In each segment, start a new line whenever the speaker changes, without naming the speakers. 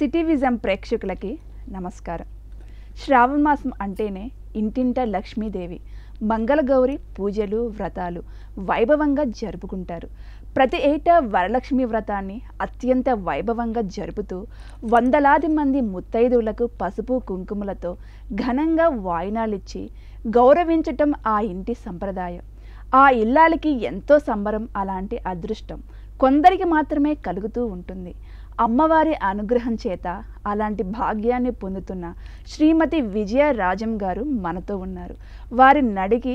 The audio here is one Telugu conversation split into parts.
సిటీ విజం ప్రేక్షకులకి నమస్కారం శ్రావణ మాసం అంటేనే ఇంటింట లక్ష్మీదేవి మంగళగౌరి పూజలు వ్రతాలు వైభవంగా జరుపుకుంటారు ప్రతి ఏటా వరలక్ష్మి వ్రతాన్ని అత్యంత వైభవంగా జరుపుతూ వందలాది మంది ముత్తైదువులకు పసుపు కుంకుమలతో ఘనంగా వాయినాలిచ్చి గౌరవించటం ఆ ఇంటి సంప్రదాయం ఆ ఇల్లాలకి ఎంతో సంబరం అలాంటి అదృష్టం కొందరికి మాత్రమే కలుగుతూ ఉంటుంది అమ్మవారి అనుగ్రహం చేత అలాంటి భాగ్యాన్ని పొందుతున్న శ్రీమతి విజయ రాజం గారు మనతో ఉన్నారు వారిని నడిగి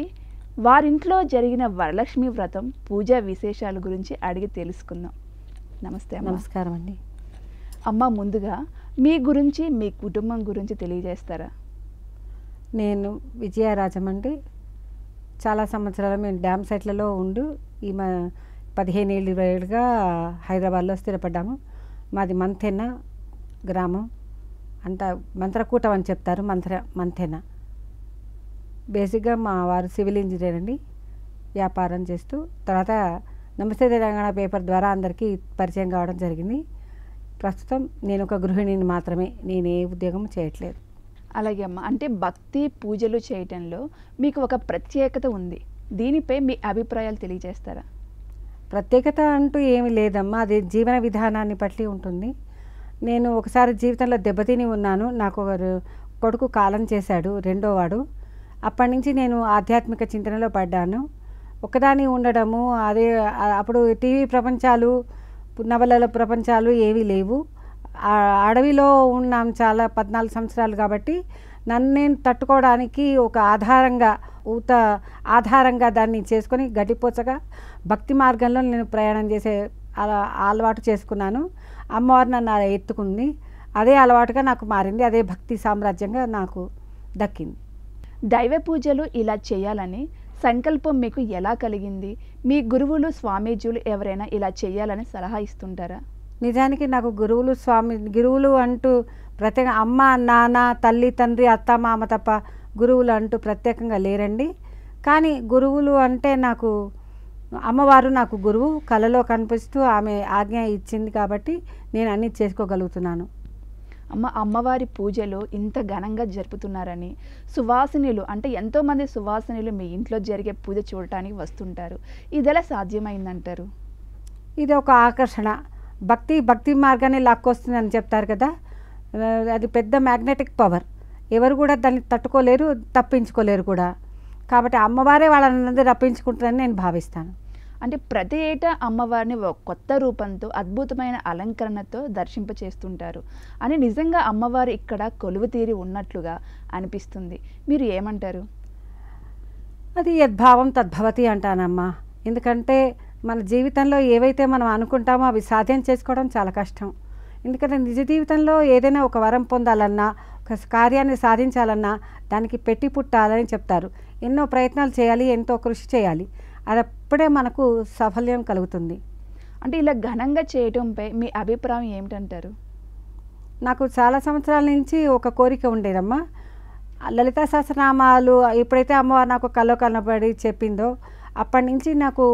వారింట్లో జరిగిన వరలక్ష్మి వ్రతం పూజా విశేషాల గురించి అడిగి తెలుసుకుందాం నమస్తే నమస్కారం అండి అమ్మ ముందుగా మీ గురించి మీ కుటుంబం గురించి తెలియజేస్తారా నేను విజయరాజం అండి
చాలా సంవత్సరాలు మేము డ్యామ్ సైట్లలో ఉండు ఈమె పదిహేను ఏళ్ళు ఇరవై ఏళ్ళుగా హైదరాబాద్లో స్థిరపడ్డాము మాది మంతెన గ్రామం అంతా మంత్రకూటం అని చెప్తారు మంత్ర మంతెన బేసిక్గా మా వారు సివిల్ ఇంజనీర్ అండి వ్యాపారం చేస్తూ తర్వాత నమస్తే తెలంగాణ పేపర్ ద్వారా అందరికీ పరిచయం కావడం జరిగింది ప్రస్తుతం నేను ఒక గృహిణిని మాత్రమే నేను ఏ ఉద్యోగం
చేయట్లేదు అలాగే అమ్మ అంటే భక్తి పూజలు చేయటంలో మీకు ఒక ప్రత్యేకత ఉంది దీనిపై మీ అభిప్రాయాలు తెలియజేస్తారా
ప్రత్యేకత అంటూ ఏమి లేదమ్మా అది జీవన విధానాన్ని బట్టి ఉంటుంది నేను ఒకసారి జీవితంలో దెబ్బతిని ఉన్నాను నాకు కొడుకు కాలం చేశాడు రెండోవాడు అప్పటి నుంచి నేను ఆధ్యాత్మిక చింతనలో పడ్డాను ఒకదాని ఉండడము అదే అప్పుడు టీవీ ప్రపంచాలు నవలల ప్రపంచాలు ఏవీ లేవు అడవిలో ఉన్నాం చాలా పద్నాలుగు సంవత్సరాలు కాబట్టి నన్ను నేను తట్టుకోవడానికి ఒక ఆధారంగా ఊత ఆధారంగా దాన్ని చేసుకొని గడిపోచగా భక్తి మార్గంలో నేను ప్రయాణం చేసే అలా అలవాటు చేసుకున్నాను అమ్మవారు నన్ను ఎత్తుకుంది అదే అలవాటుగా నాకు మారింది అదే భక్తి
సామ్రాజ్యంగా నాకు దక్కింది దైవ పూజలు ఇలా చేయాలని సంకల్పం మీకు ఎలా కలిగింది మీ గురువులు స్వామీజీలు ఎవరైనా ఇలా చేయాలని సలహా ఇస్తుంటారా
నిజానికి నాకు గురువులు స్వామి గురువులు అంటూ ప్రత్యేక అమ్మ నాన్న తల్లి తండ్రి అత్త మామ తప్ప గురువులు అంటూ ప్రత్యేకంగా లేరండి కానీ గురువులు అంటే నాకు అమ్మవారు నాకు గురువు కలలో కనిపిస్తూ ఆమె ఆజ్ఞ
ఇచ్చింది కాబట్టి నేను అన్నీ చేసుకోగలుగుతున్నాను అమ్మ అమ్మవారి పూజలు ఇంత ఘనంగా జరుపుతున్నారని సువాసినిలు అంటే ఎంతోమంది సువాసినిలు మీ ఇంట్లో జరిగే పూజ చూడటానికి వస్తుంటారు ఇదెలా సాధ్యమైందంటారు
ఇది ఒక ఆకర్షణ భక్తి భక్తి మార్గాన్ని లాక్కొస్తుందని చెప్తారు కదా అది పెద్ద మ్యాగ్నెటిక్ పవర్ ఎవరు కూడా దాన్ని తట్టుకోలేరు తప్పించుకోలేరు కూడా కాబట్టి అమ్మవారే వాళ్ళని రప్పించుకుంటుందని నేను భావిస్తాను
అంటే ప్రతి ఏటా అమ్మవారిని ఒక కొత్త రూపంతో అద్భుతమైన అలంకరణతో దర్శింప చేస్తుంటారు అని నిజంగా అమ్మవారు ఇక్కడ కొలువు తీరి ఉన్నట్లుగా అనిపిస్తుంది మీరు ఏమంటారు
అది యద్భావం తద్భవతి అంటానమ్మా ఎందుకంటే మన జీవితంలో ఏవైతే మనం అనుకుంటామో అవి సాధ్యం చేసుకోవడం చాలా కష్టం ఎందుకంటే నిజ జీవితంలో ఏదైనా ఒక వరం పొందాలన్నా ఒక కార్యాన్ని సాధించాలన్నా దానికి పెట్టి పుట్టాలని చెప్తారు ఎన్నో ప్రయత్నాలు చేయాలి ఎంతో కృషి చేయాలి అది అప్పుడే మనకు సఫల్యం కలుగుతుంది
అంటే ఇలా ఘనంగా చేయటంపై మీ అభిప్రాయం ఏమిటంటారు
నాకు చాలా సంవత్సరాల నుంచి ఒక కోరిక ఉండేదమ్మా లలితా సహస్రనామాలు ఎప్పుడైతే అమ్మవారు నాకు కలో కనబడి చెప్పిందో అప్పటి నుంచి నాకు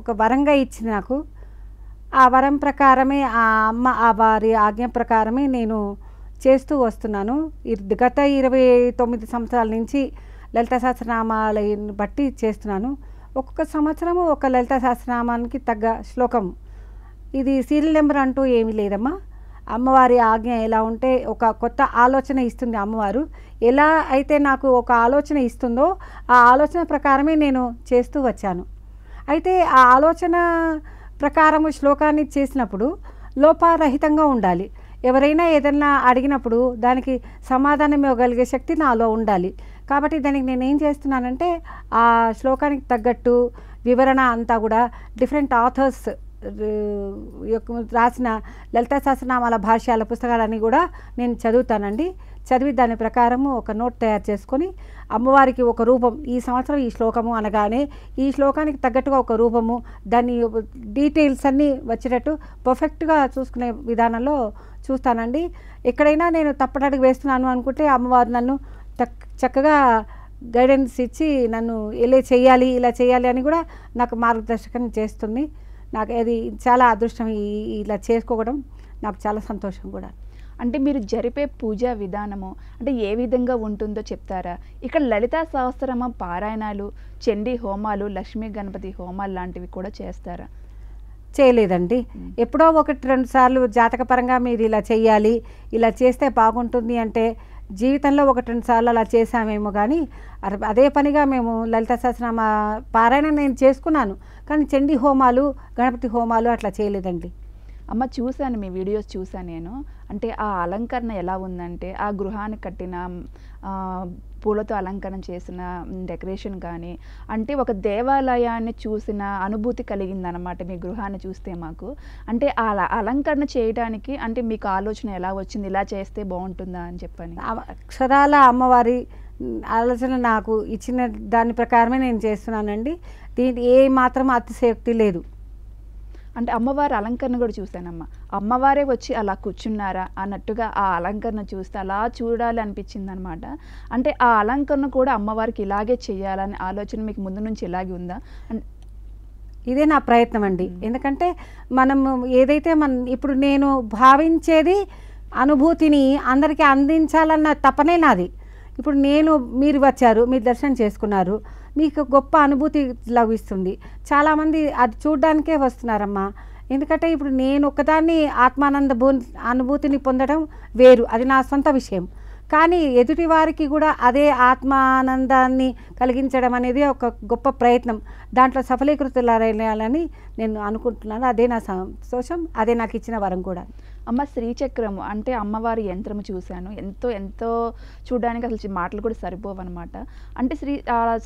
ఒక వరంగా ఇచ్చింది నాకు ఆ వరం ప్రకారమే ఆ అమ్మ ఆ వారి ఆజ్ఞ ప్రకారమే నేను చేస్తూ వస్తున్నాను గత ఇరవై తొమ్మిది సంవత్సరాల నుంచి లలిత సహస్రనామాలను బట్టి చేస్తున్నాను ఒక్కొక్క సంవత్సరము ఒక లలిత సహస్రనామానికి తగ్గ శ్లోకం ఇది సీరియల్ నెంబర్ అంటూ ఏమీ లేదమ్మా అమ్మవారి ఆజ్ఞ ఎలా ఉంటే ఒక కొత్త ఆలోచన ఇస్తుంది అమ్మవారు ఎలా అయితే నాకు ఒక ఆలోచన ఇస్తుందో ఆ ఆలోచన ప్రకారమే నేను చేస్తూ వచ్చాను అయితే ఆ ఆలోచన ప్రకారము శ్లోకాన్ని చేసినప్పుడు లోపారహితంగా ఉండాలి ఎవరైనా ఏదైనా అడిగినప్పుడు దానికి సమాధానం ఇవ్వగలిగే శక్తి నాలో ఉండాలి కాబట్టి దానికి నేను ఏం చేస్తున్నానంటే ఆ శ్లోకానికి తగ్గట్టు వివరణ అంతా కూడా డిఫరెంట్ ఆథర్స్ రాసిన లలితా సహస్రనామాల భాష్యాల పుస్తకాలన్నీ కూడా నేను చదువుతానండి చదివి దాని ప్రకారము ఒక నోట్ తయారు చేసుకొని అమ్మవారికి ఒక రూపం ఈ సంవత్సరం ఈ శ్లోకము అనగానే ఈ శ్లోకానికి తగ్గట్టుగా ఒక రూపము దాని డీటెయిల్స్ అన్నీ వచ్చేటట్టు పర్ఫెక్ట్గా చూసుకునే విధానంలో చూస్తానండి ఎక్కడైనా నేను తప్పటడుగు వేస్తున్నాను అనుకుంటే అమ్మవారు నన్ను చక్కగా గైడెన్స్ ఇచ్చి నన్ను ఇలా చేయాలి ఇలా చేయాలి అని కూడా నాకు మార్గదర్శకం చేస్తుంది నాకు అది చాలా అదృష్టం
ఇలా చేసుకోవడం నాకు చాలా సంతోషం కూడా అంటే మీరు జరిపే పూజా విధానము అంటే ఏ విధంగా ఉంటుందో చెప్తారా ఇక్కడ లలితా సహస్రమ పారాయణాలు చండీ హోమాలు లక్ష్మీ గణపతి హోమాలు లాంటివి కూడా చేస్తారా
చేయలేదండి ఎప్పుడో ఒకటి రెండు సార్లు జాతకపరంగా మీరు ఇలా చేయాలి ఇలా చేస్తే బాగుంటుంది అంటే జీవితంలో ఒకటి రెండు సార్లు అలా చేసామేమో కానీ అదే పనిగా మేము లలిత సహస్రమ పారాయణ నేను చేసుకున్నాను కానీ చండీ హోమాలు గణపతి హోమాలు అట్లా చేయలేదండి
అమ్మ చూశాను మీ వీడియోస్ చూశాను నేను అంటే ఆ అలంకరణ ఎలా ఉందంటే ఆ గృహానికి కట్టిన పూలతో అలంకరణ చేసిన డెకరేషన్ కానీ అంటే ఒక దేవాలయాన్ని చూసిన అనుభూతి కలిగిందనమాట మీ గృహాన్ని చూస్తే మాకు అంటే ఆ అలంకరణ చేయడానికి అంటే మీకు ఆలోచన ఎలా వచ్చింది ఇలా చేస్తే బాగుంటుందా అని చెప్పని
అక్షరాల అమ్మవారి ఆలోచన నాకు ఇచ్చిన దాని ప్రకారమే నేను చేస్తున్నానండి
దీనికి ఏ మాత్రం అతిశయోక్తి లేదు అంటే అమ్మవారి అలంకరణ కూడా చూశానమ్మ అమ్మవారే వచ్చి అలా కూర్చున్నారా అన్నట్టుగా ఆ అలంకరణ చూస్తే అలా చూడాలి అనిపించింది అనమాట అంటే ఆ అలంకరణ కూడా అమ్మవారికి ఇలాగే చేయాలని ఆలోచన మీకు ముందు నుంచి ఇలాగే ఉందా
ఇదే నా ప్రయత్నం అండి ఎందుకంటే మనం ఏదైతే మన ఇప్పుడు నేను భావించేది అనుభూతిని అందరికీ అందించాలన్న తపనే నాది ఇప్పుడు నేను మీరు వచ్చారు మీరు దర్శనం చేసుకున్నారు మీకు గొప్ప అనుభూతి లభిస్తుంది చాలామంది అది చూడడానికే వస్తున్నారమ్మా ఎందుకంటే ఇప్పుడు నేను ఒకదాన్ని ఆత్మానంద అనుభూతిని పొందడం వేరు అది నా సొంత విషయం కానీ ఎదుటి వారికి కూడా అదే ఆత్మానందాన్ని కలిగించడం అనేది ఒక గొప్ప
ప్రయత్నం దాంట్లో సఫలీకృతులయ్యాలని నేను అనుకుంటున్నాను అదే నా సంతోషం అదే నాకు ఇచ్చిన వరం కూడా అమ్మ శ్రీచక్రము అంటే అమ్మవారి యంత్రము చూశాను ఎంతో ఎంతో చూడడానికి అసలు మాటలు కూడా సరిపోవు అనమాట అంటే శ్రీ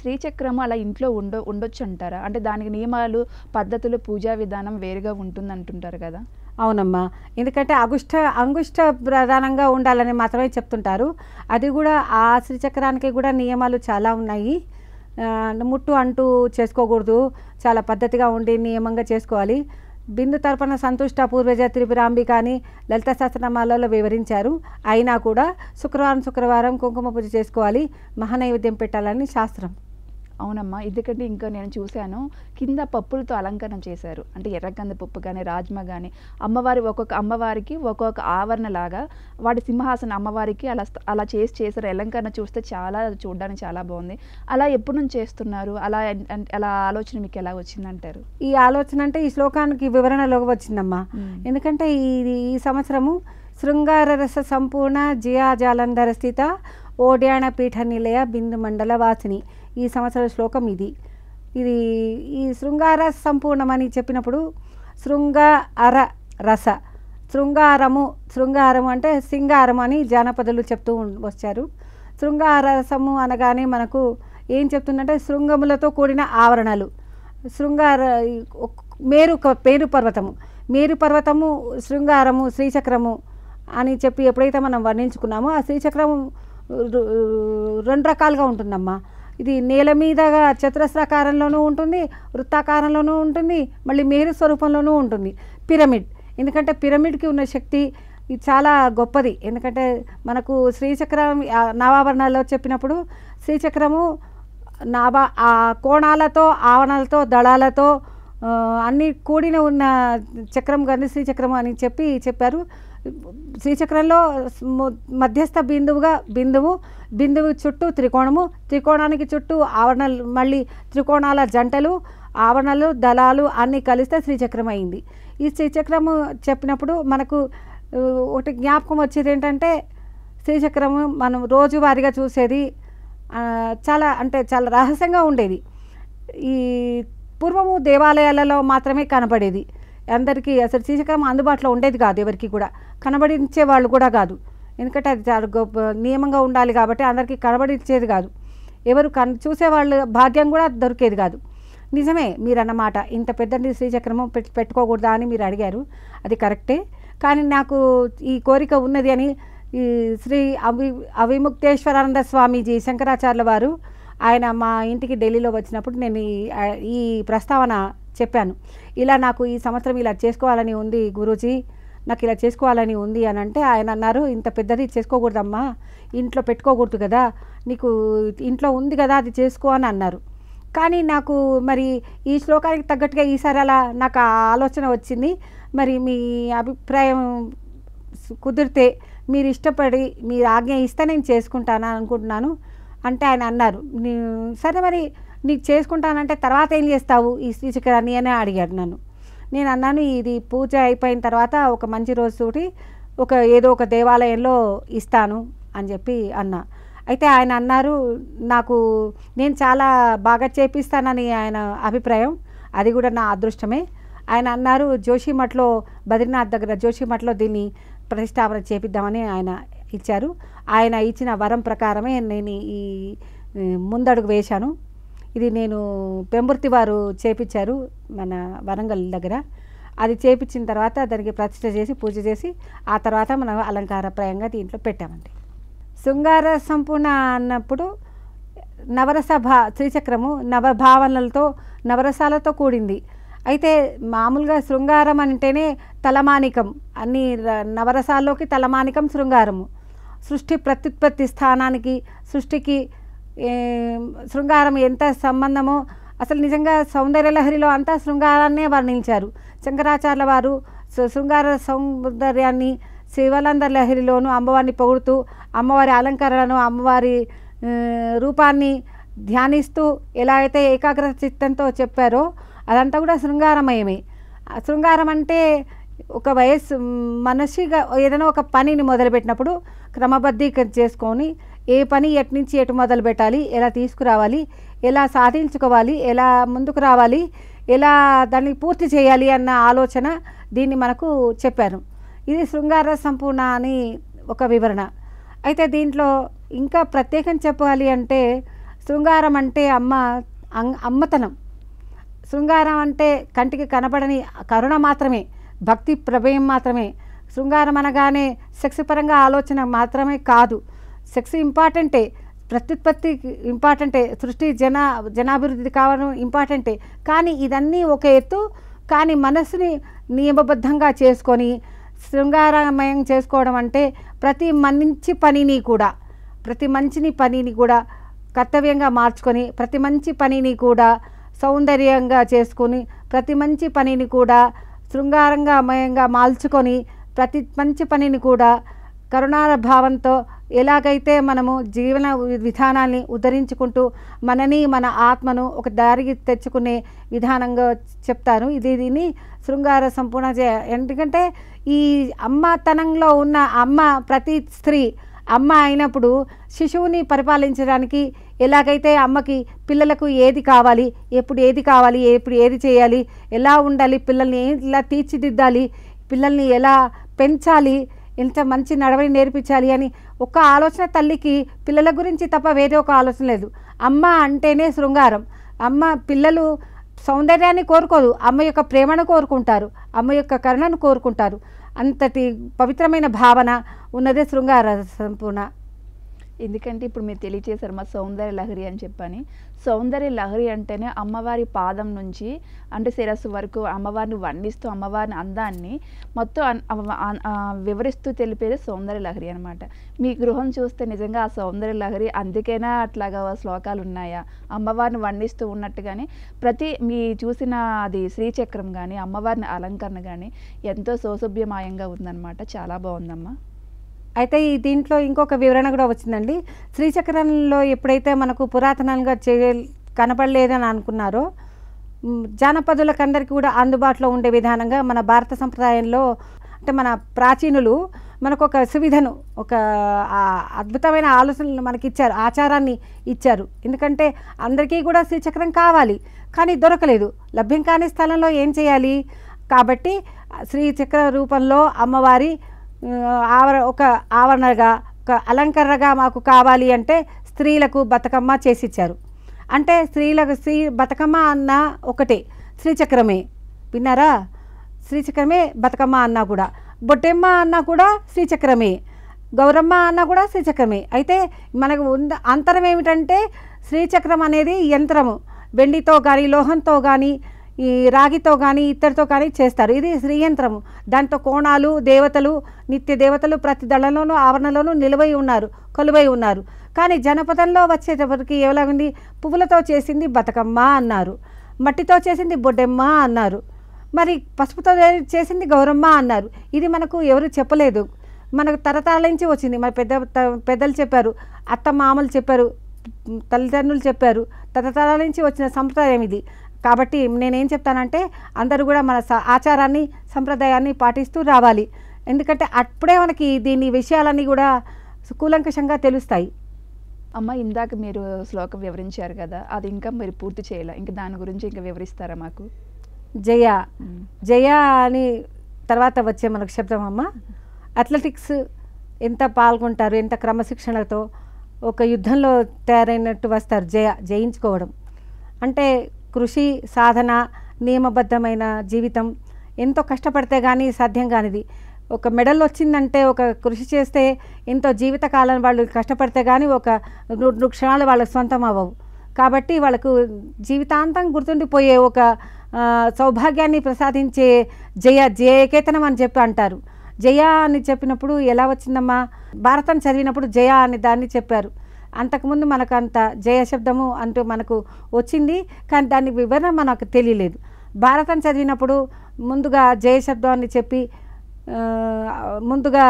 శ్రీచక్రము అలా ఇంట్లో ఉండ ఉండొచ్చు అంటారా అంటే దానికి నియమాలు పద్ధతులు పూజా విధానం వేరుగా ఉంటుంది అంటుంటారు కదా
అవునమ్మా ఎందుకంటే అగుష్ట అంగుష్ట ప్రధానంగా ఉండాలని మాత్రమే చెప్తుంటారు అది కూడా ఆ శ్రీచక్రానికి కూడా నియమాలు చాలా ఉన్నాయి ముట్టు అంటూ చేసుకోకూడదు చాలా పద్ధతిగా ఉండి నియమంగా చేసుకోవాలి బిందు తర్పణ సంతుష్ట పూర్వజ కానీ లలిత శాస్త్రనామాలలో వివరించారు అయినా కూడా శుక్రవారం
శుక్రవారం కుంకుమ పూజ చేసుకోవాలి మహానైవేద్యం పెట్టాలని శాస్త్రం అవునమ్మా ఎందుకంటే ఇంకా నేను చూశాను కింద పప్పులతో అలంకరణ చేశారు అంటే ఎర్రకంద పప్పు కానీ రాజ్మా కానీ అమ్మవారి ఒక్కొక్క అమ్మవారికి ఒక్కొక్క ఆవరణ లాగా వాటి సింహాసనం అమ్మవారికి అలా అలా చేసి చేశారు అలంకరణ చూస్తే చాలా చూడడానికి చాలా బాగుంది అలా ఎప్పుడు నుంచి చేస్తున్నారు అలా అలా ఆలోచన మీకు ఎలా వచ్చిందంటారు
ఈ ఆలోచన అంటే ఈ శ్లోకానికి వివరణలోకి వచ్చిందమ్మా ఎందుకంటే ఇది ఈ సంవత్సరము శృంగారరస సంపూర్ణ జియా జాలంధర స్థిత ఓడ్యాణ పీఠ నిలయ బిందు మండల వాసిని ఈ సంవత్సర శ్లోకం ఇది ఇది ఈ శృంగార సంపూర్ణమని చెప్పినప్పుడు శృంగార రస శృంగారము శృంగారము అంటే సింగారం అని జానపదులు చెప్తూ వచ్చారు శృంగార రసము అనగానే మనకు ఏం చెప్తుందంటే శృంగములతో కూడిన ఆవరణలు శృంగార మేరు పేరు పర్వతము మేరు పర్వతము శృంగారము శ్రీచక్రము అని చెప్పి ఎప్పుడైతే మనం వర్ణించుకున్నామో ఆ శ్రీచక్రము రెండు రకాలుగా ఉంటుందమ్మా ఇది నేల మీదగా చతురస్రాకారంలోనూ ఉంటుంది వృత్తాకారంలోనూ ఉంటుంది మళ్ళీ మేరు స్వరూపంలోనూ ఉంటుంది పిరమిడ్ ఎందుకంటే పిరమిడ్కి ఉన్న శక్తి చాలా గొప్పది ఎందుకంటే మనకు శ్రీచక్రం నావాభరణాల్లో చెప్పినప్పుడు శ్రీచక్రము నాభా ఆ కోణాలతో ఆవరణలతో దళాలతో అన్నీ కూడిన ఉన్న చక్రం కానీ శ్రీచక్రము అని చెప్పి చెప్పారు శ్రీచక్రంలో మధ్యస్థ బిందువుగా బిందువు బిందువు చుట్టూ త్రికోణము త్రికోణానికి చుట్టూ ఆవరణలు మళ్ళీ త్రికోణాల జంటలు ఆవరణలు దళాలు అన్నీ కలిస్తే శ్రీచక్రం అయింది ఈ శ్రీచక్రము చెప్పినప్పుడు మనకు ఒకటి జ్ఞాపకం వచ్చేది ఏంటంటే శ్రీచక్రము మనం రోజువారీగా చూసేది చాలా అంటే చాలా రహస్యంగా ఉండేది ఈ పూర్వము దేవాలయాలలో మాత్రమే కనబడేది అందరికీ అసలు సీసీ అందుబాటులో ఉండేది కాదు ఎవరికి కూడా కనబడించే వాళ్ళు కూడా కాదు ఎందుకంటే అది చాలా గొప్ప నియమంగా ఉండాలి కాబట్టి అందరికీ కనబడించేది కాదు ఎవరు కన్ చూసేవాళ్ళు భాగ్యం కూడా దొరికేది కాదు నిజమే మీరన్నమాట ఇంత పెద్ద శ్రీచక్రము పెట్టుకోకూడదా అని మీరు అడిగారు అది కరెక్టే కానీ నాకు ఈ కోరిక ఉన్నది అని ఈ శ్రీ అవి అవిముక్తేశ్వరానంద స్వామీజీ శంకరాచార్యుల వారు ఆయన మా ఇంటికి ఢిల్లీలో వచ్చినప్పుడు నేను ఈ ప్రస్తావన చెప్పాను ఇలా నాకు ఈ సంవత్సరం ఇలా చేసుకోవాలని ఉంది గురూజీ నాకు ఇలా చేసుకోవాలని ఉంది అని అంటే ఆయన అన్నారు ఇంత పెద్దది చేసుకోకూడదమ్మా ఇంట్లో పెట్టుకోకూడదు కదా నీకు ఇంట్లో ఉంది కదా అది చేసుకో అని అన్నారు కానీ నాకు మరి ఈ శ్లోకానికి తగ్గట్టుగా ఈసారి అలా నాకు ఆలోచన వచ్చింది మరి మీ అభిప్రాయం కుదిరితే మీరు ఇష్టపడి మీరు ఆజ్ఞ ఇస్తే నేను చేసుకుంటాను అనుకుంటున్నాను అంటే ఆయన అన్నారు సరే మరి నీకు చేసుకుంటానంటే తర్వాత ఏం చేస్తావు ఈ శ్రీచక్రాన్ని అని అడిగాడు నన్ను నేను అన్నాను ఇది పూజ అయిపోయిన తర్వాత ఒక మంచి రోజు చూటి ఒక ఏదో ఒక దేవాలయంలో ఇస్తాను అని చెప్పి అన్నా అయితే ఆయన అన్నారు నాకు నేను చాలా బాగా చేపిస్తానని ఆయన అభిప్రాయం అది కూడా నా అదృష్టమే ఆయన అన్నారు జోషిమఠ్లో బద్రీనాథ్ దగ్గర జోషిమఠ్లో దీన్ని ప్రతిష్టాపన చేపిద్దామని ఆయన ఇచ్చారు ఆయన ఇచ్చిన వరం ప్రకారమే నేను ఈ ముందడుగు వేశాను ఇది నేను పెంబుర్తి వారు చేపించారు మన వరంగల్ దగ్గర అది చేపించిన తర్వాత దానికి ప్రతిష్ట చేసి పూజ చేసి ఆ తర్వాత మనం అలంకారప్రాయంగా దీంట్లో పెట్టామండి శృంగార సంపూర్ణ అన్నప్పుడు నవరస భా త్రిచక్రము నవభావనలతో నవరసాలతో కూడింది అయితే మామూలుగా శృంగారం అంటేనే తలమానికం అన్ని నవరసాల్లోకి తలమానికం శృంగారము సృష్టి ప్రత్యుత్పత్తి స్థానానికి సృష్టికి శృంగారం ఎంత సంబంధమో అసలు నిజంగా సౌందర్యలహరిలో అంతా శృంగారాన్నే వర్ణించారు శంకరాచార్య వారు శృంగార సౌందర్యాన్ని శివలంద లహరిలోను అమ్మవారిని పొగుడుతూ అమ్మవారి అలంకరణను అమ్మవారి రూపాన్ని ధ్యానిస్తూ ఎలా అయితే ఏకాగ్రత చిత్తంతో చెప్పారో అదంతా కూడా శృంగారమయమే శృంగారం అంటే ఒక వయస్సు మనిషిగా ఏదైనా ఒక పనిని మొదలుపెట్టినప్పుడు క్రమబద్ధీకరణ చేసుకొని ఏ పని ఎట్నుంచి ఎటు మొదలు పెట్టాలి ఎలా తీసుకురావాలి ఎలా సాధించుకోవాలి ఎలా ముందుకు రావాలి ఎలా దాన్ని పూర్తి చేయాలి అన్న ఆలోచన దీన్ని మనకు చెప్పారు ఇది శృంగార సంపూర్ణ అని ఒక వివరణ అయితే దీంట్లో ఇంకా ప్రత్యేకం చెప్పాలి అంటే శృంగారం అంటే అమ్మ అమ్మతనం శృంగారం అంటే కంటికి కనబడని కరుణ మాత్రమే భక్తి ప్రభయం మాత్రమే శృంగారం అనగానే సెక్స్ పరంగా ఆలోచన మాత్రమే కాదు సెక్స్ ఇంపార్టెంటే ప్రత్యుత్పత్తి ఇంపార్టెంటే సృష్టి జన జనాభివృద్ధి కావడం ఇంపార్టెంటే కానీ ఇదన్నీ ఒక ఎత్తు కానీ మనసుని నియమబద్ధంగా చేసుకొని శృంగారమయం చేసుకోవడం అంటే ప్రతి మంచి పనిని కూడా ప్రతి మంచిని పనిని కూడా కర్తవ్యంగా మార్చుకొని ప్రతి మంచి పనిని కూడా సౌందర్యంగా చేసుకొని ప్రతి మంచి పనిని కూడా శృంగారంగా అమయంగా మాల్చుకొని ప్రతి మంచి పనిని కూడా కరుణార భావంతో ఎలాగైతే మనము జీవన విధానాన్ని ఉద్ధరించుకుంటూ మనని మన ఆత్మను ఒక దారికి తెచ్చుకునే విధానంగా చెప్తాను ఇది దీని శృంగార సంపూర్ణ ఎందుకంటే ఈ అమ్మతనంలో ఉన్న అమ్మ ప్రతి స్త్రీ అమ్మ అయినప్పుడు శిశువుని పరిపాలించడానికి ఎలాగైతే అమ్మకి పిల్లలకు ఏది కావాలి ఎప్పుడు ఏది కావాలి ఎప్పుడు ఏది చేయాలి ఎలా ఉండాలి పిల్లల్ని ఎలా తీర్చిదిద్దాలి పిల్లల్ని ఎలా పెంచాలి ఇంత మంచి నడవడి నేర్పించాలి అని ఒక ఆలోచన తల్లికి పిల్లల గురించి తప్ప వేరే ఒక ఆలోచన లేదు అమ్మ అంటేనే శృంగారం అమ్మ పిల్లలు సౌందర్యాన్ని కోరుకోదు అమ్మ యొక్క ప్రేమను కోరుకుంటారు అమ్మ యొక్క కరుణను కోరుకుంటారు అంతటి పవిత్రమైన భావన ఉన్నదే శృంగార సంపూర్ణ
ఎందుకంటే ఇప్పుడు మీరు తెలియచేశారు మా సౌందర్య లహరి అని చెప్పని సౌందర్య లహరి అంటేనే అమ్మవారి పాదం నుంచి అంటే శిరస్సు వరకు అమ్మవారిని వర్ణిస్తూ అమ్మవారిని అందాన్ని మొత్తం వివరిస్తూ తెలిపేది సౌందర్య లహరి అనమాట మీ గృహం చూస్తే నిజంగా ఆ సౌందర్య లహరి అందుకైనా అట్లాగా శ్లోకాలు ఉన్నాయా అమ్మవారిని వర్ణిస్తూ కానీ ప్రతి మీ చూసిన అది శ్రీచక్రం కానీ అమ్మవారిని అలంకరణ కానీ ఎంతో సౌసభ్యమాయంగా ఉందన్నమాట చాలా బాగుందమ్మా
అయితే ఈ దీంట్లో ఇంకొక వివరణ కూడా వచ్చిందండి శ్రీచక్రంలో ఎప్పుడైతే మనకు పురాతనంగా చే కనపడలేదని అనుకున్నారో జానపదులకందరికీ కూడా అందుబాటులో ఉండే విధానంగా మన భారత సంప్రదాయంలో అంటే మన ప్రాచీనులు మనకు ఒక సువిధను ఒక అద్భుతమైన ఆలోచనలు మనకి ఇచ్చారు ఆచారాన్ని ఇచ్చారు ఎందుకంటే అందరికీ కూడా శ్రీచక్రం కావాలి కానీ దొరకలేదు లభ్యం కాని స్థలంలో ఏం చేయాలి కాబట్టి శ్రీచక్ర రూపంలో అమ్మవారి ఆవర ఒక ఆవరణగా ఒక అలంకరణగా మాకు కావాలి అంటే స్త్రీలకు బతుకమ్మ చేసిచ్చారు అంటే స్త్రీలకు స్త్రీ బతుకమ్మ అన్న ఒకటే శ్రీచక్రమే విన్నారా శ్రీచక్రమే బతుకమ్మ అన్నా కూడా బొట్టెమ్మ అన్నా కూడా శ్రీచక్రమే గౌరమ్మ అన్నా కూడా శ్రీచక్రమే అయితే మనకు ఉన్న అంతరం ఏమిటంటే శ్రీచక్రం అనేది యంత్రము వెండితో కానీ లోహంతో కానీ ఈ రాగితో కానీ ఇత్తడితో కానీ చేస్తారు ఇది శ్రీయంత్రము దాంతో కోణాలు దేవతలు నిత్య దేవతలు ప్రతి దళంలోనూ ఆవరణలోనూ నిలవై ఉన్నారు కొలువై ఉన్నారు కానీ జనపదంలో వచ్చేటప్పటికి ఉంది పువ్వులతో చేసింది బతుకమ్మ అన్నారు మట్టితో చేసింది బొడ్డెమ్మ అన్నారు మరి పసుపుతో చేసింది గౌరమ్మ అన్నారు ఇది మనకు ఎవరు చెప్పలేదు మనకు తరతరాల నుంచి వచ్చింది మరి పెద్ద పెద్దలు చెప్పారు అత్త మామలు చెప్పారు తల్లిదండ్రులు చెప్పారు తరతరాల నుంచి వచ్చిన సంప్రదాయం ఇది కాబట్టి నేనేం చెప్తానంటే అందరూ కూడా మన ఆచారాన్ని సంప్రదాయాన్ని పాటిస్తూ రావాలి ఎందుకంటే అప్పుడే మనకి దీని విషయాలన్నీ కూడా కూలంకషంగా తెలుస్తాయి
అమ్మ ఇందాక మీరు శ్లోకం వివరించారు కదా అది ఇంకా మీరు పూర్తి చేయలే ఇంకా దాని గురించి ఇంకా వివరిస్తారా మాకు
జయ జయ అని తర్వాత వచ్చే మనకు శబ్దం అమ్మ అథ్లెటిక్స్ ఎంత పాల్గొంటారు ఎంత క్రమశిక్షణతో ఒక యుద్ధంలో తయారైనట్టు వస్తారు జయ జయించుకోవడం అంటే కృషి సాధన నియమబద్ధమైన జీవితం ఎంతో కష్టపడితే కానీ సాధ్యం కానిది ఒక మెడల్ వచ్చిందంటే ఒక కృషి చేస్తే ఎంతో జీవితకాలం వాళ్ళు కష్టపడితే కానీ ఒక రెండు క్షణాలు వాళ్ళకి సొంతం అవ్వవు కాబట్టి వాళ్ళకు జీవితాంతం గుర్తుండిపోయే ఒక సౌభాగ్యాన్ని ప్రసాదించే జయ జయకేతనం అని చెప్పి అంటారు జయ అని చెప్పినప్పుడు ఎలా వచ్చిందమ్మా భారతం చదివినప్పుడు జయ అనే దాన్ని చెప్పారు అంతకుముందు మనకు అంత జయశబ్దము అంటూ మనకు వచ్చింది కానీ దాని వివరణ మనకు తెలియలేదు భారతం చదివినప్పుడు ముందుగా అని చెప్పి ముందుగా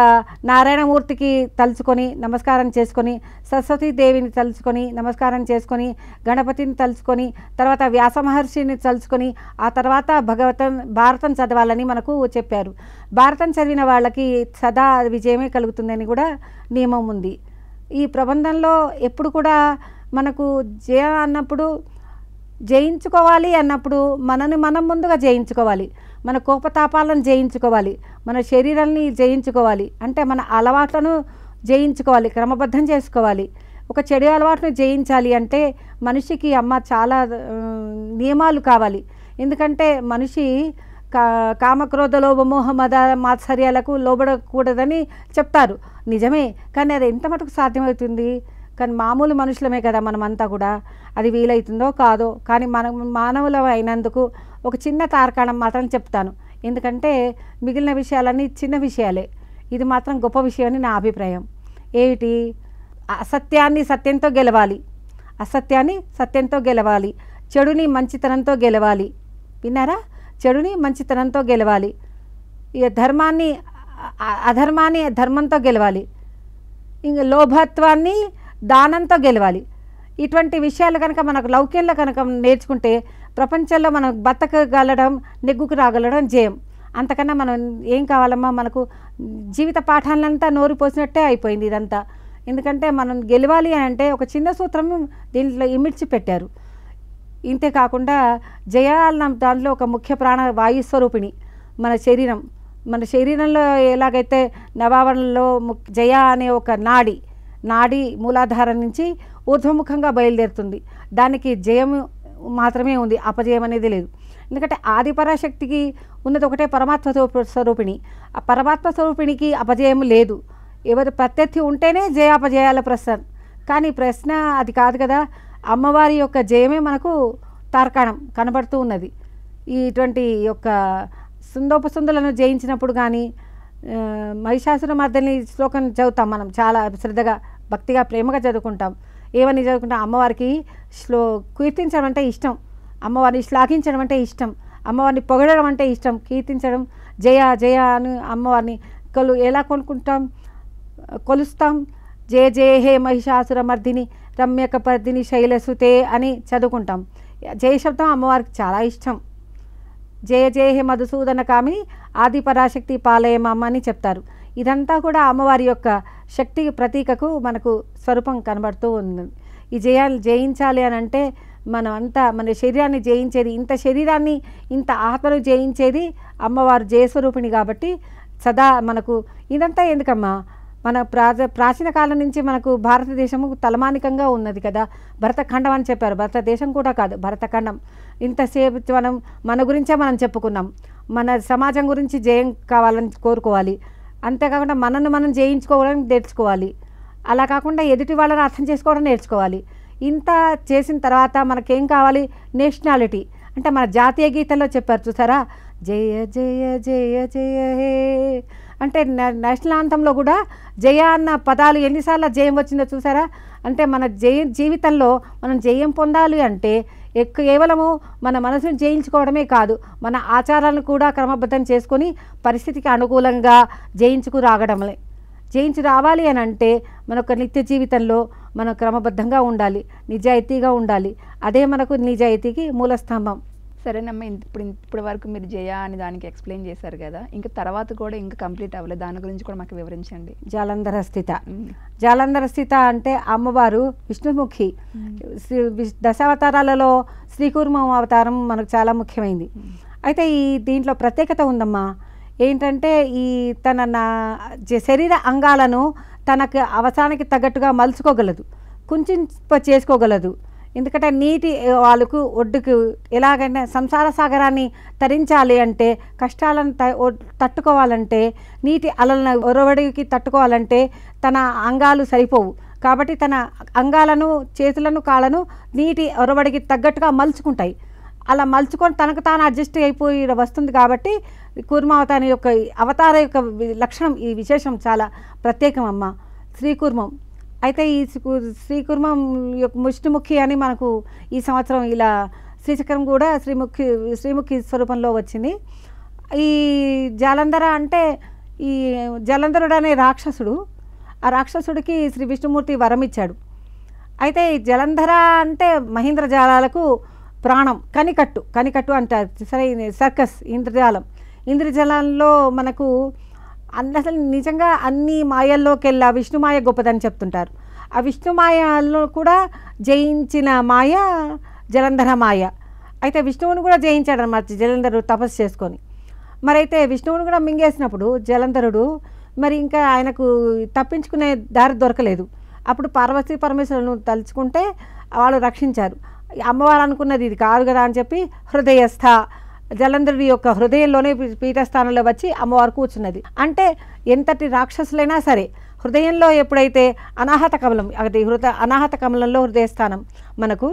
నారాయణమూర్తికి తలుచుకొని నమస్కారం చేసుకొని సరస్వతీదేవిని తలుచుకొని నమస్కారం చేసుకొని గణపతిని తలుచుకొని తర్వాత వ్యాస మహర్షిని తలుచుకొని ఆ తర్వాత భగవతం భారతం చదవాలని మనకు చెప్పారు భారతం చదివిన వాళ్ళకి సదా విజయమే కలుగుతుందని కూడా నియమం ఉంది ఈ ప్రబంధంలో ఎప్పుడు కూడా మనకు జయ అన్నప్పుడు జయించుకోవాలి అన్నప్పుడు మనని మనం ముందుగా జయించుకోవాలి మన కోపతాపాలను జయించుకోవాలి మన శరీరాన్ని జయించుకోవాలి అంటే మన అలవాట్లను జయించుకోవాలి క్రమబద్ధం చేసుకోవాలి ఒక చెడు అలవాటును జయించాలి అంటే మనిషికి అమ్మ చాలా నియమాలు కావాలి ఎందుకంటే మనిషి కా కామక్రోధ లోభమోహ మద మాత్సర్యాలకు లోబడకూడదని చెప్తారు నిజమే కానీ అది ఎంత మటుకు సాధ్యమవుతుంది కానీ మామూలు మనుషులమే కదా మనమంతా కూడా అది వీలైతుందో కాదో కానీ మనం మానవుల అయినందుకు ఒక చిన్న తారకాణం మాత్రం చెప్తాను ఎందుకంటే మిగిలిన విషయాలన్నీ చిన్న విషయాలే ఇది మాత్రం గొప్ప విషయం అని నా అభిప్రాయం ఏమిటి అసత్యాన్ని సత్యంతో గెలవాలి అసత్యాన్ని సత్యంతో గెలవాలి చెడుని మంచితనంతో గెలవాలి విన్నారా చెడుని మంచితనంతో గెలవాలి ఇక ధర్మాన్ని అధర్మాన్ని ధర్మంతో గెలవాలి ఇంక లోభత్వాన్ని దానంతో గెలవాలి ఇటువంటి విషయాలు కనుక మనకు లౌక్యంలో కనుక నేర్చుకుంటే ప్రపంచంలో మనం బతకగలడం నెగ్గుకు రాగలడం జయం అంతకన్నా మనం ఏం కావాలమ్మా మనకు జీవిత పాఠాలంతా నోరు పోసినట్టే అయిపోయింది ఇదంతా ఎందుకంటే మనం గెలవాలి అని అంటే ఒక చిన్న సూత్రం దీంట్లో ఇమిడ్చి పెట్టారు ఇంతే కాకుండా జయాల దానిలో ఒక ముఖ్య ప్రాణ వాయుస్వరూపిణి మన శరీరం మన శరీరంలో ఎలాగైతే నవావరణలో జయ అనే ఒక నాడి నాడి మూలాధారం నుంచి ఊర్ధ్వముఖంగా బయలుదేరుతుంది దానికి జయం మాత్రమే ఉంది అపజయం అనేది లేదు ఎందుకంటే ఆది పరాశక్తికి ఉన్నది ఒకటే పరమాత్మ స్వరూపిణి ఆ పరమాత్మ స్వరూపిణికి అపజయం లేదు ఎవరు ప్రత్యర్థి ఉంటేనే జయాపజయాల ప్రశ్న కానీ ప్రశ్న అది కాదు కదా అమ్మవారి యొక్క జయమే మనకు తార్కాణం కనబడుతూ ఉన్నది ఇటువంటి యొక్క సుందోపసుందులను జయించినప్పుడు కానీ మహిషాసుర మర్దని శ్లోకం చదువుతాం మనం చాలా శ్రద్ధగా భక్తిగా ప్రేమగా చదువుకుంటాం ఏమని చదువుకుంటాం అమ్మవారికి శ్లో కీర్తించడం అంటే ఇష్టం అమ్మవారిని శ్లాఘించడం అంటే ఇష్టం అమ్మవారిని పొగడడం అంటే ఇష్టం కీర్తించడం జయ జయ అని అమ్మవారిని కొలు ఎలా కొనుక్కుంటాం కొలుస్తాం జయ జయ హే మహిషాసుర మర్దిని రమ్యకపర్దిని శైలసుతే అని చదువుకుంటాం జయ శబ్దం అమ్మవారికి చాలా ఇష్టం జయ జయ హే మధుసూదన కామి ఆది పరాశక్తి పాలయమమ్మ అని చెప్తారు ఇదంతా కూడా అమ్మవారి యొక్క శక్తి ప్రతీకకు మనకు స్వరూపం కనబడుతూ ఉంది ఈ జయాలు జయించాలి అని అంటే మనం అంతా మన శరీరాన్ని జయించేది ఇంత శరీరాన్ని ఇంత ఆత్మను జయించేది అమ్మవారు జయస్వరూపిణి కాబట్టి సదా మనకు ఇదంతా ఎందుకమ్మా మన ప్రాచీన కాలం నుంచి మనకు భారతదేశము తలమానికంగా ఉన్నది కదా భరతఖండం అని చెప్పారు భారతదేశం కూడా కాదు భరతఖండం ఇంతసేపు మనం మన గురించే మనం చెప్పుకున్నాం మన సమాజం గురించి జయం కావాలని కోరుకోవాలి అంతేకాకుండా మనల్ని మనం జయించుకోవడానికి నేర్చుకోవాలి అలా కాకుండా ఎదుటి వాళ్ళని అర్థం చేసుకోవడం నేర్చుకోవాలి ఇంత చేసిన తర్వాత మనకేం కావాలి నేషనాలిటీ అంటే మన జాతీయ గీతంలో చెప్పారు చూసారా జయ జయ జయ జయ హే అంటే నేషనల్ ఆంతంలో కూడా జయ అన్న పదాలు ఎన్నిసార్లు జయం వచ్చిందో చూసారా అంటే మన జయ జీవితంలో మనం జయం పొందాలి అంటే కేవలము మన మనసును జయించుకోవడమే కాదు మన ఆచారాలను కూడా క్రమబద్ధం చేసుకొని పరిస్థితికి అనుకూలంగా జయించుకు రాగడమే జయించి రావాలి అని అంటే మన యొక్క నిత్య జీవితంలో మనం క్రమబద్ధంగా ఉండాలి నిజాయితీగా ఉండాలి అదే మనకు నిజాయితీకి మూలస్తంభం
సరేనమ్మా ఇప్పుడు ఇప్పటి వరకు మీరు జయ అని దానికి ఎక్స్ప్లెయిన్ చేశారు కదా ఇంకా తర్వాత కూడా ఇంకా కంప్లీట్ అవ్వలేదు దాని గురించి కూడా మాకు వివరించండి
జాలంధర స్థిత జాలంధర స్థిత అంటే అమ్మవారు విష్ణుముఖి దశావతారాలలో శ్రీకూర్మం అవతారం మనకు చాలా ముఖ్యమైంది అయితే ఈ దీంట్లో ప్రత్యేకత ఉందమ్మా ఏంటంటే ఈ తన నా శరీర అంగాలను తనకు అవసరానికి తగ్గట్టుగా మలుచుకోగలదు కుంచింప చేసుకోగలదు ఎందుకంటే నీటి వాళ్ళకు ఒడ్డుకు ఎలాగైనా సంసార సాగరాన్ని తరించాలి అంటే కష్టాలను తట్టుకోవాలంటే నీటి అలలను ఒరవడికి తట్టుకోవాలంటే తన అంగాలు సరిపోవు కాబట్టి తన అంగాలను చేతులను కాళ్ళను నీటి ఒరవడికి తగ్గట్టుగా మలుచుకుంటాయి అలా మలుచుకొని తనకు తాను అడ్జస్ట్ అయిపోయి వస్తుంది కాబట్టి కూర్మావతాని యొక్క అవతార యొక్క లక్షణం ఈ విశేషం చాలా ప్రత్యేకం అమ్మ శ్రీకూర్మం అయితే ఈ శ్రీకుర్మం యొక్క ముష్టిముఖి అని మనకు ఈ సంవత్సరం ఇలా శ్రీచక్రం కూడా శ్రీముఖి శ్రీముఖి స్వరూపంలో వచ్చింది ఈ జాలంధర అంటే ఈ జలంధరుడు అనే రాక్షసుడు ఆ రాక్షసుడికి శ్రీ విష్ణుమూర్తి వరం ఇచ్చాడు అయితే ఈ జలంధర అంటే మహేంద్ర జాలాలకు ప్రాణం కనికట్టు కనికట్టు అంటారు సరే సర్కస్ ఇంద్రజాలం ఇంద్రజాలంలో మనకు అసలు నిజంగా అన్ని మాయల్లోకి వెళ్ళి ఆ విష్ణుమాయ గొప్పదని చెప్తుంటారు ఆ విష్ణుమాయలో కూడా జయించిన మాయ జలంధర మాయ అయితే విష్ణువుని కూడా జయించాడు అనమాట జలంధరుడు తపస్సు చేసుకొని మరైతే విష్ణువుని కూడా మింగేసినప్పుడు జలంధరుడు మరి ఇంకా ఆయనకు తప్పించుకునే దారి దొరకలేదు అప్పుడు పార్వతీ పరమేశ్వరులను తలుచుకుంటే వాళ్ళు రక్షించారు అమ్మవారు అనుకున్నది ఇది కాదు కదా అని చెప్పి హృదయస్థ జలంధరుడి యొక్క హృదయంలోనే పీఠస్థానంలో వచ్చి అమ్మవారు కూర్చున్నది అంటే ఎంతటి రాక్షసులైనా సరే హృదయంలో ఎప్పుడైతే అనాహత కమలం అది హృదయ అనాహత కమలంలో హృదయస్థానం మనకు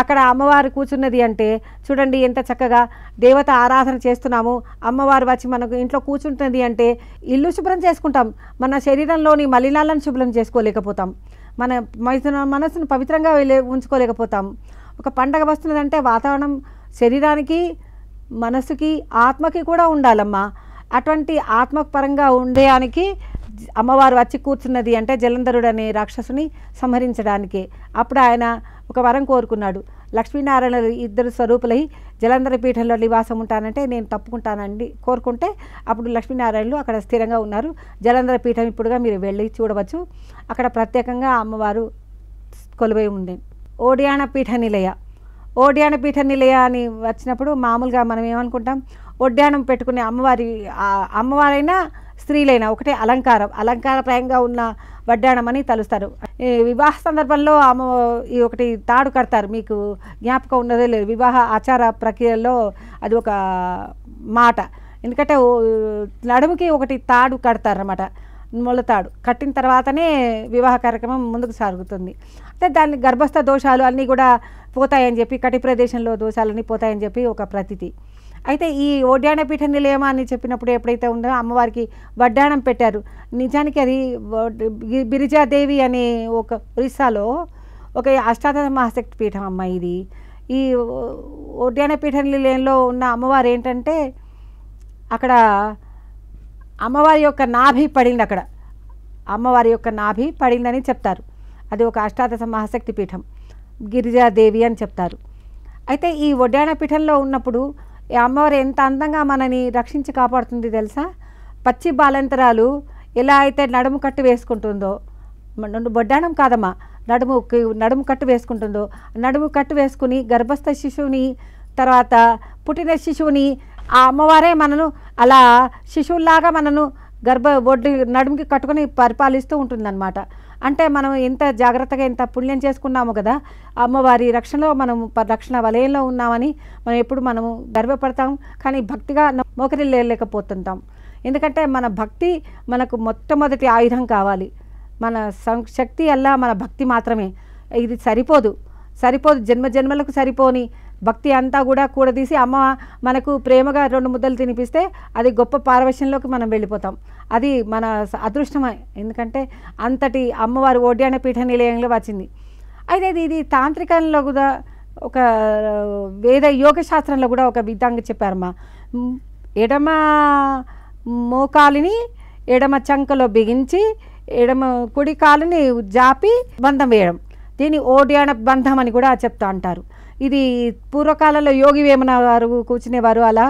అక్కడ అమ్మవారు కూర్చున్నది అంటే చూడండి ఎంత చక్కగా దేవత ఆరాధన చేస్తున్నాము అమ్మవారు వచ్చి మనకు ఇంట్లో కూర్చుంటుంది అంటే ఇల్లు శుభ్రం చేసుకుంటాం మన శరీరంలోని మలినాలను శుభ్రం చేసుకోలేకపోతాం మన మనసును పవిత్రంగా ఉంచుకోలేకపోతాం ఒక పండగ వస్తున్నదంటే వాతావరణం శరీరానికి మనసుకి ఆత్మకి కూడా ఉండాలమ్మా అటువంటి ఆత్మపరంగా ఉండేయానికి అమ్మవారు వచ్చి కూర్చున్నది అంటే జలంధరుడు అనే రాక్షసుని సంహరించడానికి అప్పుడు ఆయన ఒక వరం కోరుకున్నాడు లక్ష్మీనారాయణ ఇద్దరు స్వరూపులై జలంధర పీఠంలో నివాసం ఉంటానంటే నేను తప్పుకుంటానండి కోరుకుంటే అప్పుడు లక్ష్మీనారాయణలు అక్కడ స్థిరంగా ఉన్నారు జలంధర పీఠం ఇప్పుడుగా మీరు వెళ్ళి చూడవచ్చు అక్కడ ప్రత్యేకంగా అమ్మవారు కొలువై ఉంది ఓడియాన పీఠ నిలయ పీఠ నిలయ అని వచ్చినప్పుడు మామూలుగా మనం ఏమనుకుంటాం ఒడ్యానం పెట్టుకునే అమ్మవారి అమ్మవారైనా స్త్రీలైనా ఒకటే అలంకారం అలంకారప్రాయంగా ఉన్న వడ్డాణం అని తలుస్తారు వివాహ సందర్భంలో అమ్మ ఈ ఒకటి తాడు కడతారు మీకు జ్ఞాపకం ఉన్నదే లేదు వివాహ ఆచార ప్రక్రియలో అది ఒక మాట ఎందుకంటే నడుముకి ఒకటి తాడు కడతారనమాట మొలతాడు కట్టిన తర్వాతనే వివాహ కార్యక్రమం ముందుకు సాగుతుంది అంటే దాన్ని గర్భస్థ దోషాలు అన్నీ కూడా పోతాయని చెప్పి కటి ప్రదేశంలో దోషాలన్నీ పోతాయని చెప్పి ఒక ప్రతితి అయితే ఈ పీఠ నిలయమా అని చెప్పినప్పుడు ఎప్పుడైతే ఉందో అమ్మవారికి వడ్డాణం పెట్టారు నిజానికి అది బిరిజాదేవి అనే ఒక ఒరిస్సాలో ఒక అష్టాదశ మహాశక్తి పీఠం అమ్మ ఇది ఈ పీఠ నిలయంలో ఉన్న అమ్మవారు ఏంటంటే అక్కడ అమ్మవారి యొక్క నాభి పడింది అక్కడ అమ్మవారి యొక్క నాభి పడిందని చెప్తారు అది ఒక అష్టాదశ మహాశక్తి పీఠం గిరిజాదేవి అని చెప్తారు అయితే ఈ పీఠంలో ఉన్నప్పుడు అమ్మవారు ఎంత అందంగా మనని రక్షించి కాపాడుతుంది తెలుసా పచ్చి బాలంతరాలు ఎలా అయితే నడుము కట్టు వేసుకుంటుందో బొడ్డాణం కాదమ్మా నడుము నడుము కట్టు వేసుకుంటుందో నడుము కట్టు వేసుకుని గర్భస్థ శిశువుని తర్వాత పుట్టిన శిశువుని ఆ అమ్మవారే మనను అలా శిశువులాగా మనను గర్భ ఒడ్డు నడుముకి కట్టుకొని పరిపాలిస్తూ ఉంటుందన్నమాట అంటే మనం ఇంత జాగ్రత్తగా ఇంత పుణ్యం చేసుకున్నాము కదా అమ్మవారి రక్షణలో మనం రక్షణ వలయంలో ఉన్నామని మనం ఎప్పుడు మనము గర్వపడతాం కానీ భక్తిగా లేకపోతుంటాం ఎందుకంటే మన భక్తి మనకు మొట్టమొదటి ఆయుధం కావాలి మన శక్తి అల్లా మన భక్తి మాత్రమే ఇది సరిపోదు సరిపోదు జన్మ జన్మలకు సరిపోని భక్తి అంతా కూడా కూడదీసి అమ్మ మనకు ప్రేమగా రెండు ముద్దలు తినిపిస్తే అది గొప్ప పారవశ్యంలోకి మనం వెళ్ళిపోతాం అది మన అదృష్టమే ఎందుకంటే అంతటి అమ్మవారు ఓడ్యాన పీఠ నిలయంలో వచ్చింది అయితే ఇది తాంత్రికంలో కూడా ఒక వేద యోగ శాస్త్రంలో కూడా ఒక విధంగా చెప్పారమ్మా ఎడమ మోకాలిని ఎడమ చంకలో బిగించి ఎడమ కుడి కాలుని జాపి బంధం వేయడం దీన్ని ఓడ్యాన బంధం అని కూడా చెప్తా అంటారు ఇది పూర్వకాలంలో యోగి వేమన గారు కూర్చునేవారు అలా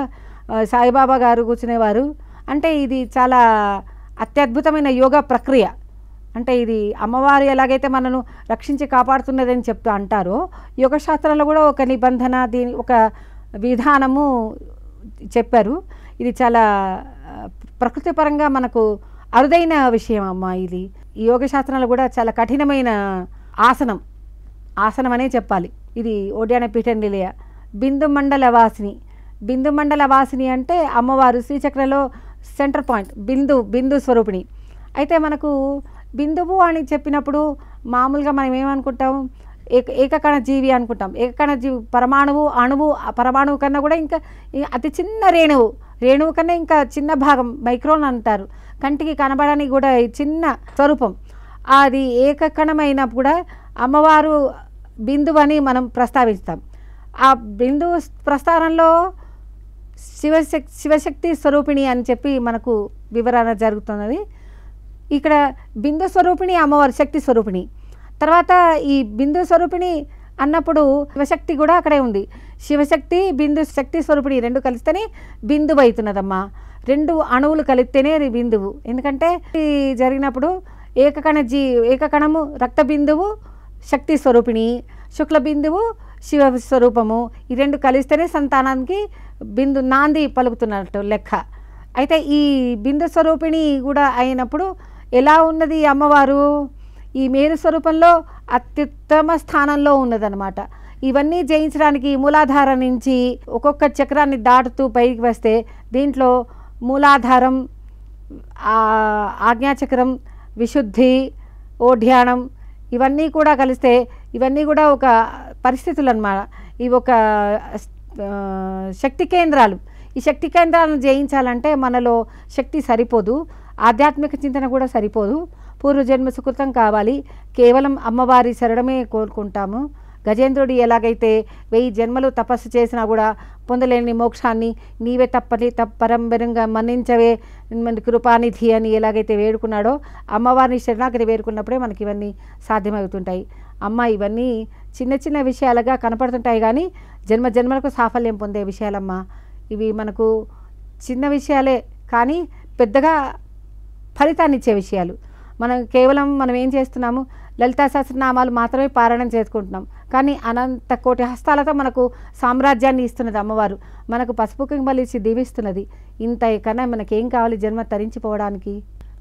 సాయిబాబా గారు కూర్చునేవారు అంటే ఇది చాలా అత్యద్భుతమైన యోగ ప్రక్రియ అంటే ఇది అమ్మవారు ఎలాగైతే మనను రక్షించి కాపాడుతున్నదని చెప్తూ అంటారో యోగశాస్త్రంలో కూడా ఒక నిబంధన దీని ఒక విధానము చెప్పారు ఇది చాలా ప్రకృతిపరంగా మనకు అరుదైన విషయం అమ్మ ఇది ఈ యోగశాస్త్రంలో కూడా చాలా కఠినమైన ఆసనం ఆసనం అనే చెప్పాలి ఇది ఓడ్యాన పీఠం నిలయ బిందు మండల వాసిని బిందు మండల వాసిని అంటే అమ్మవారు శ్రీచక్రలో సెంటర్ పాయింట్ బిందు బిందు స్వరూపిణి అయితే మనకు బిందువు అని చెప్పినప్పుడు మామూలుగా మనం ఏమనుకుంటాం ఏక ఏకకణ జీవి అనుకుంటాం ఏకకణ జీవి పరమాణువు అణువు పరమాణువు కన్నా కూడా ఇంకా అతి చిన్న రేణువు రేణువు కన్నా ఇంకా చిన్న భాగం మైక్రోన్ అంటారు కంటికి కనబడడానికి కూడా చిన్న స్వరూపం అది ఏకకణమైనప్పుడు కూడా అమ్మవారు బిందువు అని మనం ప్రస్తావిస్తాం ఆ బిందు ప్రస్థానంలో శివశక్ శివశక్తి స్వరూపిణి అని చెప్పి మనకు వివరణ జరుగుతున్నది ఇక్కడ బిందు స్వరూపిణి అమ్మవారు శక్తి స్వరూపిణి తర్వాత ఈ బిందు స్వరూపిణి అన్నప్పుడు శివశక్తి కూడా అక్కడే ఉంది శివశక్తి బిందు శక్తి స్వరూపిణి రెండు కలిస్తేనే బిందువు అవుతున్నదమ్మా రెండు అణువులు కలిస్తేనే బిందువు ఎందుకంటే జరిగినప్పుడు ఏకకణ జీ ఏకకణము రక్త బిందువు శక్తి స్వరూపిణి శుక్ల బిందువు శివ స్వరూపము ఈ రెండు కలిస్తేనే సంతానానికి బిందు నాంది పలుకుతున్నట్టు లెక్క అయితే ఈ బిందు స్వరూపిణి కూడా అయినప్పుడు ఎలా ఉన్నది అమ్మవారు ఈ మేరు స్వరూపంలో అత్యుత్తమ స్థానంలో ఉన్నదనమాట ఇవన్నీ జయించడానికి మూలాధార నుంచి ఒక్కొక్క చక్రాన్ని దాటుతూ పైకి వస్తే దీంట్లో మూలాధారం ఆజ్ఞాచక్రం విశుద్ధి ఓఢ్యానం ఇవన్నీ కూడా కలిస్తే ఇవన్నీ కూడా ఒక పరిస్థితులు అన్నమాట ఈ ఒక శక్తి కేంద్రాలు ఈ శక్తి కేంద్రాలను జయించాలంటే మనలో శక్తి సరిపోదు ఆధ్యాత్మిక చింతన కూడా సరిపోదు పూర్వజన్మ సుకృతం కావాలి కేవలం అమ్మవారి శరణమే కోరుకుంటాము గజేంద్రుడు ఎలాగైతే వెయ్యి జన్మలు తపస్సు చేసినా కూడా పొందలేని మోక్షాన్ని నీవే తప్పని తప్పరంబరంగా మన్నించవే కృపానిధి అని ఎలాగైతే వేడుకున్నాడో అమ్మవారిని శరణాగతి వేడుకున్నప్పుడే మనకి ఇవన్నీ సాధ్యమవుతుంటాయి అమ్మ ఇవన్నీ చిన్న చిన్న విషయాలుగా కనపడుతుంటాయి కానీ జన్మ జన్మలకు సాఫల్యం పొందే విషయాలమ్మ ఇవి మనకు చిన్న విషయాలే కానీ పెద్దగా ఫలితాన్ని ఇచ్చే విషయాలు మనం కేవలం మనం ఏం చేస్తున్నాము లలితా సహస్రనామాలు మాత్రమే పారాయణం చేసుకుంటున్నాం కానీ అనంత కోటి హస్తాలతో మనకు సామ్రాజ్యాన్ని ఇస్తున్నది అమ్మవారు మనకు పసుపు కుంకుమలు ఇచ్చి దీవిస్తున్నది ఇంత కన్నా మనకేం కావాలి జన్మ తరించిపోవడానికి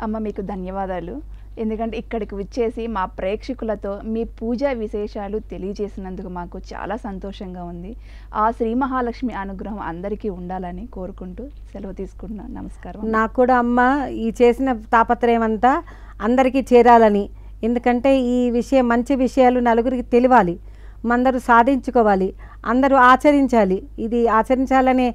అమ్మ మీకు ధన్యవాదాలు ఎందుకంటే ఇక్కడికి వచ్చేసి మా ప్రేక్షకులతో మీ పూజా విశేషాలు తెలియజేసినందుకు మాకు చాలా సంతోషంగా ఉంది ఆ శ్రీ మహాలక్ష్మి అనుగ్రహం అందరికీ ఉండాలని కోరుకుంటూ సెలవు తీసుకుంటున్నా నమస్కారం నాకు
కూడా అమ్మ ఈ చేసిన తాపత్రయం అంతా అందరికీ చేరాలని ఎందుకంటే ఈ విషయం మంచి విషయాలు నలుగురికి తెలియాలి మందరు సాధించుకోవాలి అందరూ ఆచరించాలి ఇది ఆచరించాలనే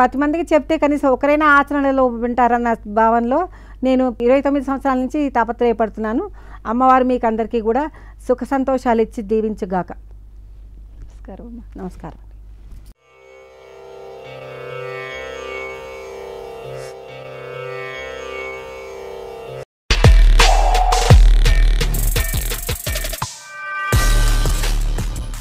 పది మందికి చెప్తే కనీసం ఒకరైనా ఆచరణలో వింటారన్న భావనలో నేను ఇరవై తొమ్మిది సంవత్సరాల నుంచి తాపత్రయపడుతున్నాను అమ్మవారు మీకు అందరికీ కూడా సుఖ సంతోషాలు ఇచ్చి దీవించుగాక నమస్కారం నమస్కారం